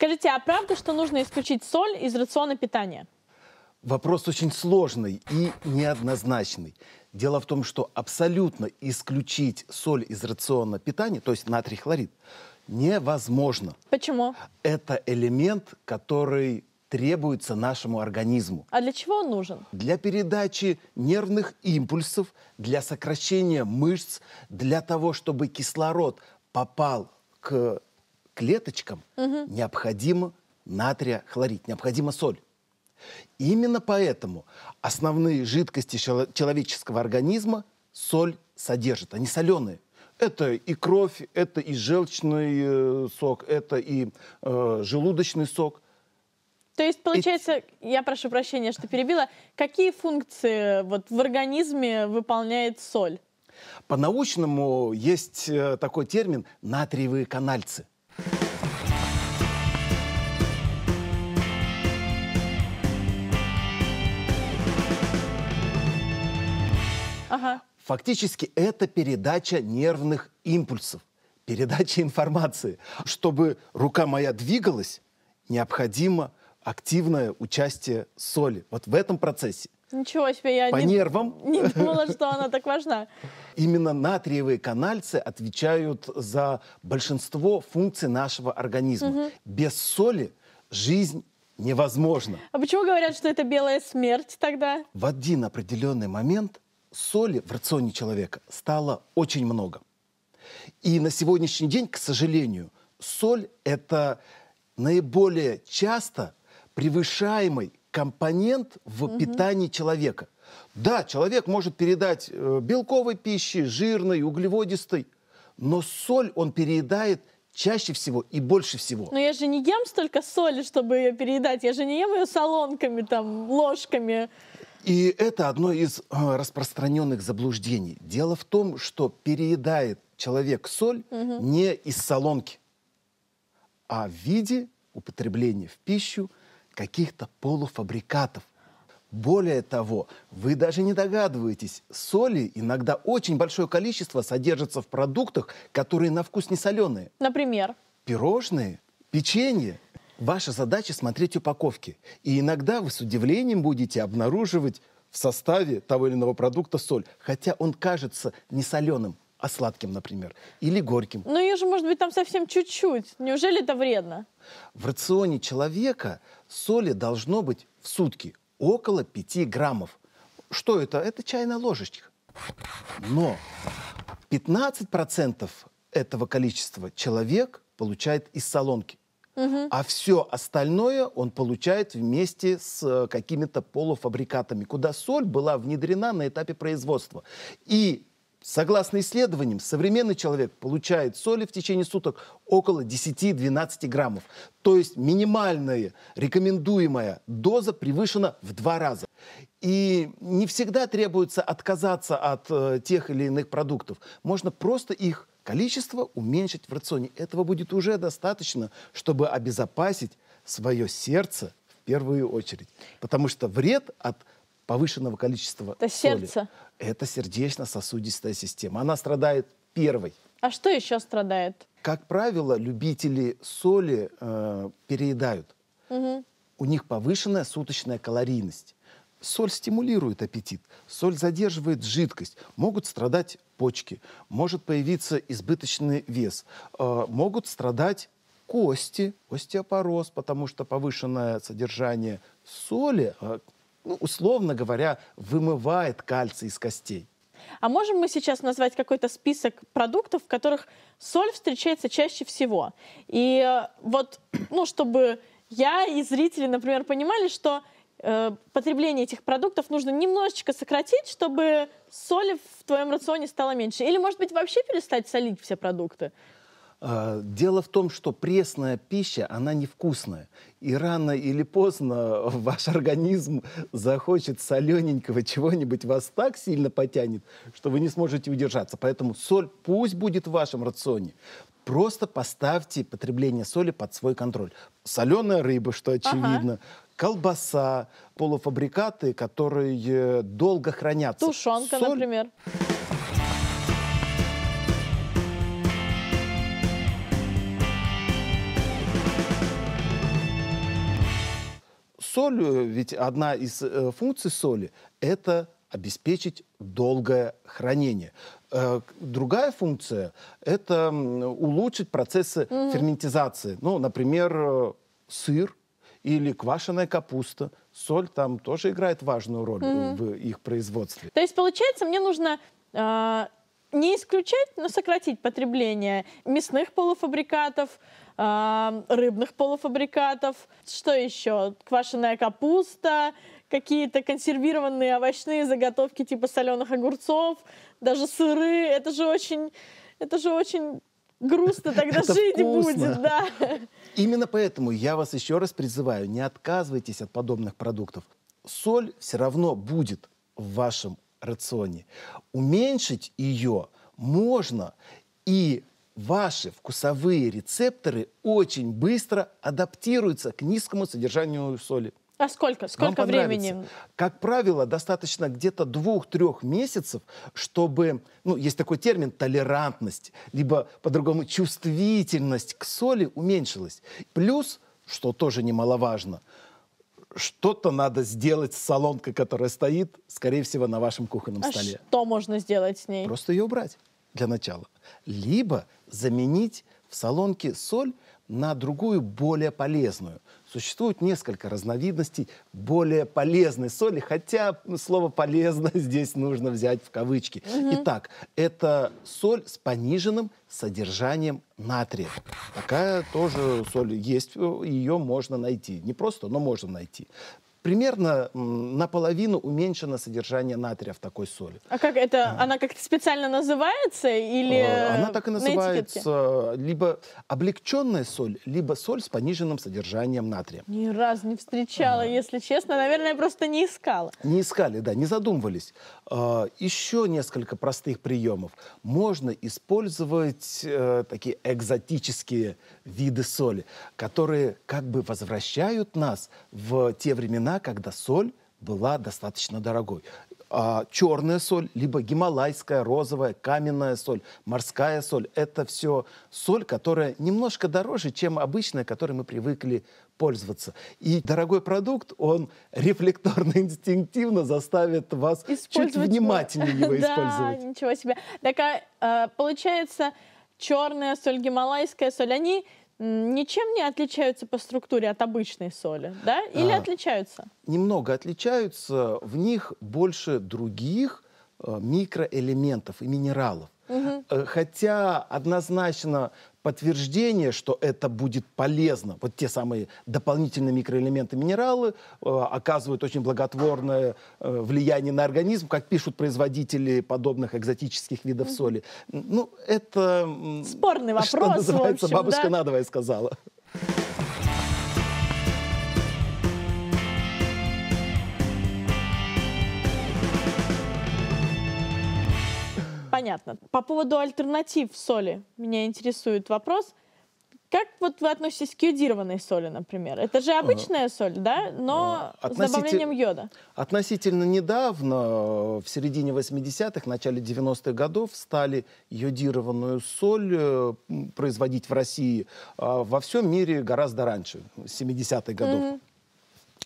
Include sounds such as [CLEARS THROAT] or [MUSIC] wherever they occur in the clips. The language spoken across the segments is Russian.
Скажите, а правда, что нужно исключить соль из рациона питания? Вопрос очень сложный и неоднозначный. Дело в том, что абсолютно исключить соль из рациона питания, то есть натрий хлорид, невозможно. Почему? Это элемент, который требуется нашему организму. А для чего он нужен? Для передачи нервных импульсов, для сокращения мышц, для того, чтобы кислород попал к клеточкам угу. необходимо натрия хлорид, необходима соль. Именно поэтому основные жидкости человеческого организма соль содержит, они соленые. Это и кровь, это и желчный э, сок, это и э, желудочный сок. То есть, получается, Эти... я прошу прощения, что перебила, какие функции э, вот в организме выполняет соль? По-научному есть э, такой термин натриевые канальцы. Фактически это передача нервных импульсов, передача информации. Чтобы рука моя двигалась, необходимо активное участие соли. Вот в этом процессе. Ничего себе, я По не, нервам. [LAUGHS] не думала, что она так важна. Именно натриевые канальцы отвечают за большинство функций нашего организма. Угу. Без соли жизнь невозможна. А почему говорят, что это белая смерть тогда? В один определенный момент соли в рационе человека стало очень много. И на сегодняшний день, к сожалению, соль – это наиболее часто превышаемый компонент в угу. питании человека. Да, человек может передать э, белковой пищи, жирной, углеводистой, но соль он переедает чаще всего и больше всего. Но я же не ем столько соли, чтобы ее переедать. Я же не ем ее солонками, там, ложками. И это одно из э, распространенных заблуждений. Дело в том, что переедает человек соль угу. не из солонки, а в виде употребления в пищу каких-то полуфабрикатов. Более того, вы даже не догадываетесь, соли иногда очень большое количество содержится в продуктах, которые на вкус не соленые. Например? Пирожные, печенье – Ваша задача смотреть упаковки. И иногда вы с удивлением будете обнаруживать в составе того или иного продукта соль. Хотя он кажется не соленым, а сладким, например, или горьким. Но ну, ее же может быть там совсем чуть-чуть. Неужели это вредно? В рационе человека соли должно быть в сутки около 5 граммов. Что это? Это чайная ложечка. Но 15% этого количества человек получает из солонки угу. а все остальное он получает вместе с э, какими-то полуфабрикатами, куда соль была внедрена на этапе производства. И Согласно исследованиям, современный человек получает соли в течение суток около 10-12 граммов. То есть минимальная рекомендуемая доза превышена в два раза. И не всегда требуется отказаться от э, тех или иных продуктов. Можно просто их количество уменьшить в рационе. Этого будет уже достаточно, чтобы обезопасить свое сердце в первую очередь. Потому что вред от повышенного количества это соли. сердце. Это сердечно-сосудистая система. Она страдает первой. А что еще страдает? Как правило, любители соли э, переедают. Угу. У них повышенная суточная калорийность соль стимулирует аппетит, соль задерживает жидкость, могут страдать почки, может появиться избыточный вес, э, могут страдать кости, остеопороз, потому что повышенное содержание соли, э, ну, условно говоря, вымывает кальций из костей. А можем мы сейчас назвать какой-то список продуктов, в которых соль встречается чаще всего? И э, вот, [CLEARS THROAT] ну, чтобы я и зрители, например, понимали, что Э, потребление этих продуктов нужно немножечко сократить, чтобы соли в твоем рационе стало меньше? Или, может быть, вообще перестать солить все продукты? А, дело в том, что пресная пища, она невкусная. И рано или поздно [LAUGHS] ваш организм захочет солененького чего-нибудь, вас так сильно потянет, что вы не сможете удержаться. Поэтому соль пусть будет в вашем рационе. Просто поставьте потребление соли под свой контроль. Соленая рыба, что очевидно, ага колбаса, полуфабрикаты, которые э, долго хранятся. Тушенка, Соль. например. Соль, э, ведь одна из э, функций соли – это обеспечить долгое хранение. Другая функция – это улучшить процессы mm-hmm. ферментизации. Ну, например, сыр или квашеная капуста. Соль там тоже играет важную роль mm-hmm. в их производстве. То есть, получается, мне нужно э, не исключать, но сократить потребление мясных полуфабрикатов, э, рыбных полуфабрикатов, что еще? Квашеная капуста, какие-то консервированные овощные заготовки типа соленых огурцов, даже сыры. Это же очень, это же очень грустно тогда это жить вкусно. будет, да. Именно поэтому я вас еще раз призываю, не отказывайтесь от подобных продуктов. Соль все равно будет в вашем рационе. Уменьшить ее можно, и ваши вкусовые рецепторы очень быстро адаптируются к низкому содержанию соли. А сколько? Сколько времени? Как правило, достаточно где-то двух-трех месяцев, чтобы, ну, есть такой термин толерантность, либо по-другому чувствительность к соли уменьшилась. Плюс, что тоже немаловажно, что-то надо сделать с солонкой, которая стоит, скорее всего, на вашем кухонном а столе. Что можно сделать с ней? Просто ее убрать для начала. Либо заменить в солонке соль на другую, более полезную. Существует несколько разновидностей более полезной соли, хотя ну, слово «полезно» [LAUGHS] здесь нужно взять в кавычки. Угу. Итак, это соль с пониженным содержанием натрия. Такая тоже соль есть, э, ее можно найти. Не просто, но можно найти примерно наполовину уменьшено содержание натрия в такой соли. А как это? А. Она как-то специально называется или? Э, она так и называется. либо облегченная соль, либо соль с пониженным содержанием натрия. Ни разу не встречала, а. если честно. Наверное, просто не искала. Не искали, да, не задумывались. Э, Еще несколько простых приемов. Можно использовать э, такие экзотические виды соли, которые как бы возвращают нас в те времена, времена, когда соль была достаточно дорогой. А, черная соль, либо гималайская, розовая, каменная соль, морская соль. Это все соль, которая немножко дороже, чем обычная, которой мы привыкли пользоваться. И дорогой продукт, он рефлекторно-инстинктивно заставит вас чуть внимательнее его [LAUGHS] использовать. Да, ничего себе. Так, а, получается, черная соль, гималайская соль, они ничем не отличаются по структуре от обычной соли, да? Или а, отличаются? Немного отличаются. В них больше других э, микроэлементов и минералов. Угу. Хотя однозначно подтверждение, что это будет полезно. Вот те самые дополнительные микроэлементы, минералы э, оказывают очень благотворное э, влияние на организм, как пишут производители подобных экзотических видов mm-hmm. соли. Ну, это... Спорный вопрос, Что называется, общем, бабушка да? надвое сказала. понятно. По поводу альтернатив соли меня интересует вопрос. Как вот вы относитесь к йодированной соли, например? Это же обычная соль, да, но Относитель... с добавлением йода. Относительно недавно, в середине 80-х, начале 90-х годов, стали йодированную соль э, производить в России а, во всем мире гораздо раньше, 70-х годов. Mm-hmm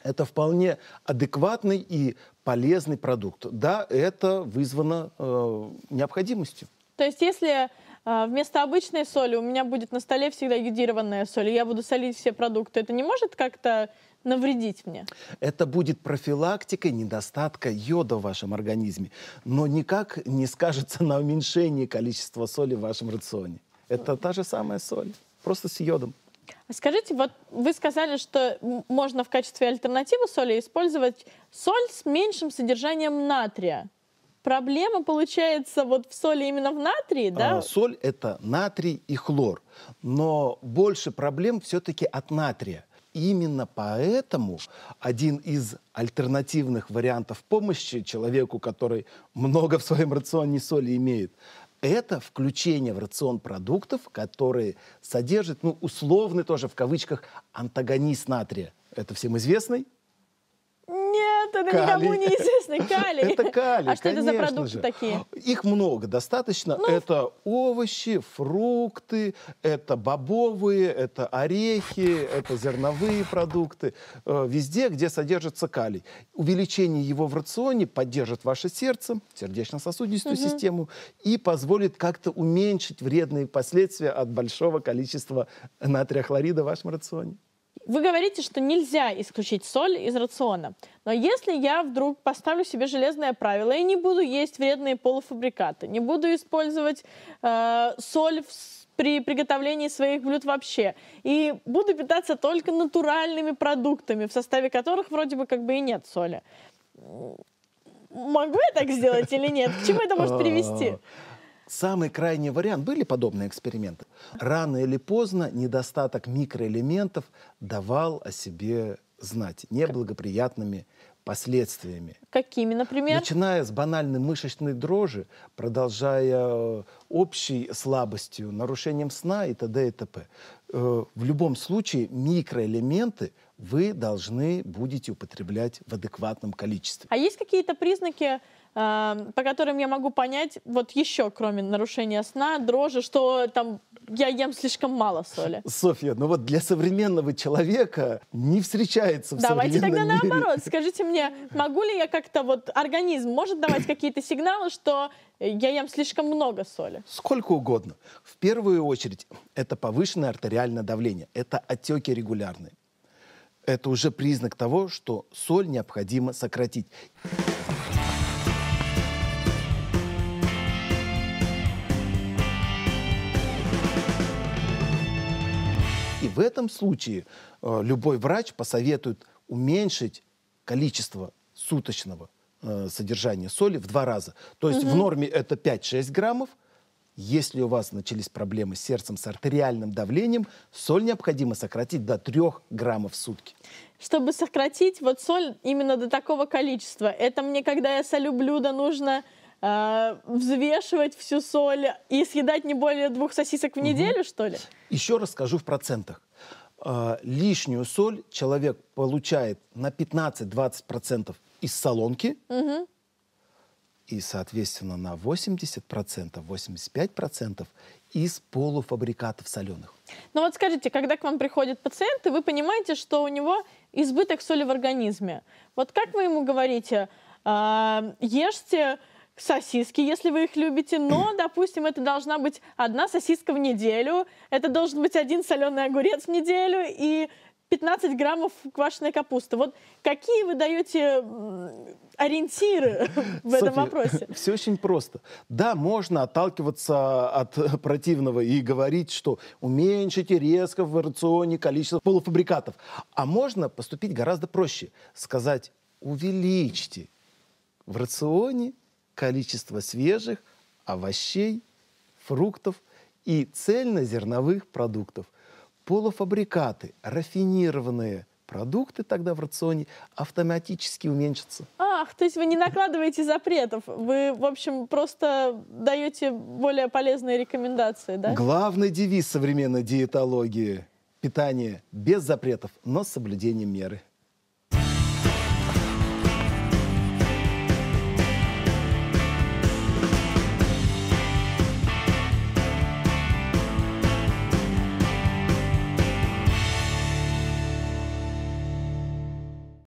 это вполне адекватный и полезный продукт. Да, это вызвано э, необходимостью. То есть если э, вместо обычной соли у меня будет на столе всегда йодированная соль, и я буду солить все продукты, это не может как-то навредить мне? Это будет профилактикой недостатка йода в вашем организме, но никак не скажется на уменьшении количества соли в вашем рационе. Это та же самая соль, просто с йодом. А скажите, вот вы сказали, что можно в качестве альтернативы соли использовать соль с меньшим содержанием натрия. Проблема получается вот в соли именно в натрии, да? А, соль это натрий и хлор, но больше проблем все-таки от натрия. Именно поэтому один из альтернативных вариантов помощи человеку, который много в своем рационе соли имеет, это включение в рацион продуктов, которые содержат, ну, условный тоже в кавычках, антагонист натрия. Это всем известный [LAUGHS] это никому калий. неизвестный калий. Это калий, А что это за продукты такие? Их много достаточно. Ну. это овощи, фрукты, это бобовые, это орехи, это зерновые продукты. Э, везде, где содержится калий. Увеличение его в рационе поддержит ваше сердце, сердечно-сосудистую систему и позволит как-то уменьшить вредные последствия от большого количества натрия хлорида в вашем рационе вы говорите, что нельзя исключить соль из рациона. Но если я вдруг поставлю себе железное правило и не буду есть вредные полуфабрикаты, не буду использовать э, соль в, при приготовлении своих блюд вообще, и буду питаться только натуральными продуктами, в составе которых вроде бы как бы и нет соли, могу я так сделать или нет? К чему это может а, привести? Самый крайний вариант. Были подобные эксперименты? Рано или поздно недостаток микроэлементов давал о себе знать неблагоприятными последствиями. Какими, например? Начиная с банальной мышечной дрожи, продолжая э, общей слабостью, нарушением сна и т.д. и т.п. Э, в любом случае микроэлементы вы должны будете употреблять в адекватном количестве. А есть какие-то признаки по которым я могу понять, вот еще кроме нарушения сна, дрожи, что там я ем слишком мало соли. [LAUGHS] Софья, ну вот для современного человека не встречается в Давайте тогда мире. наоборот. [LAUGHS] Скажите мне, могу ли я как-то вот организм может давать какие-то сигналы, что я ем слишком много соли? Сколько угодно. В первую очередь это повышенное артериальное давление, это отеки регулярные. Это уже признак того, что соль необходимо сократить. в этом случае э, любой врач посоветует уменьшить количество суточного э, содержания соли в два раза. То есть угу. в норме это 5-6 граммов. Если у вас начались проблемы с сердцем, с артериальным давлением, соль необходимо сократить до 3 граммов в сутки чтобы сократить вот соль именно до такого количества. Это мне, когда я солю блюдо, нужно Э, взвешивать всю соль и съедать не более двух сосисок в угу. неделю, что ли? Еще раз скажу в процентах. Э, лишнюю соль человек получает на 15-20% из солонки. Угу. И, соответственно, на 80%, 85% из полуфабрикатов соленых. Ну вот скажите, когда к вам приходит пациент, и вы понимаете, что у него избыток соли в организме, вот как вы ему говорите, э, ешьте сосиски, если вы их любите, но, [CLEARS THROAT] допустим, это должна быть одна сосиска в неделю, это должен быть один соленый огурец в неделю и 15 граммов квашеной капусты. Вот какие вы даете ориентиры [LAUGHS] в этом вопросе? [LAUGHS] Все очень просто. Да, можно отталкиваться от [LAUGHS] противного и говорить, что уменьшите резко в рационе количество полуфабрикатов. А можно поступить гораздо проще. Сказать, увеличьте в рационе количество свежих овощей, фруктов и цельнозерновых продуктов. Полуфабрикаты, рафинированные продукты тогда в рационе автоматически уменьшатся. Ах, то есть вы не накладываете запретов, вы, в общем, просто даете более полезные рекомендации, да? Главный девиз современной диетологии – питание без запретов, но с соблюдением меры.